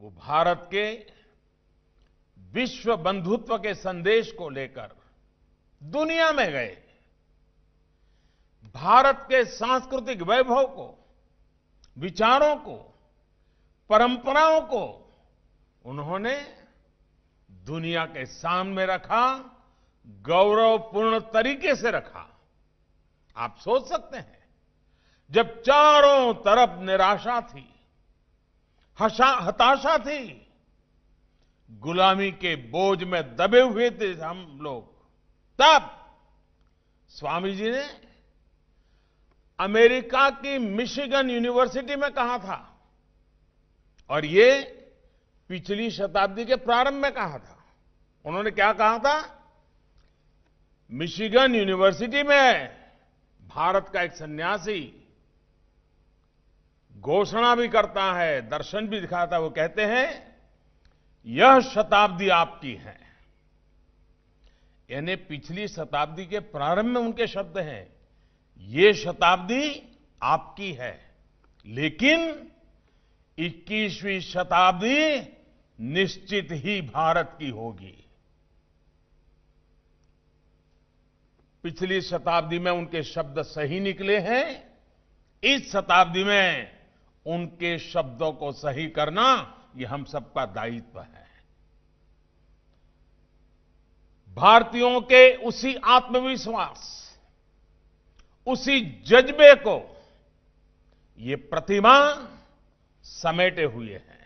वो भारत के विश्व बंधुत्व के संदेश को लेकर दुनिया में गए भारत के सांस्कृतिक वैभव को विचारों को परंपराओं को उन्होंने दुनिया के सामने रखा गौरवपूर्ण तरीके से रखा आप सोच सकते हैं जब चारों तरफ निराशा थी हताशा थी गुलामी के बोझ में दबे हुए थे हम लोग तब स्वामी जी ने अमेरिका की मिशिगन यूनिवर्सिटी में कहा था और ये पिछली शताब्दी के प्रारंभ में कहा था उन्होंने क्या कहा था मिशिगन यूनिवर्सिटी में भारत का एक सन्यासी घोषणा भी करता है दर्शन भी दिखाता है वो कहते हैं यह शताब्दी आपकी है यानी पिछली शताब्दी के प्रारंभ में उनके शब्द हैं ये शताब्दी आपकी है लेकिन 21वीं शताब्दी निश्चित ही भारत की होगी पिछली शताब्दी में उनके शब्द सही निकले हैं इस शताब्दी में उनके शब्दों को सही करना ये हम सबका दायित्व है भारतीयों के उसी आत्मविश्वास उसी जज्बे को ये प्रतिमा समेटे हुए हैं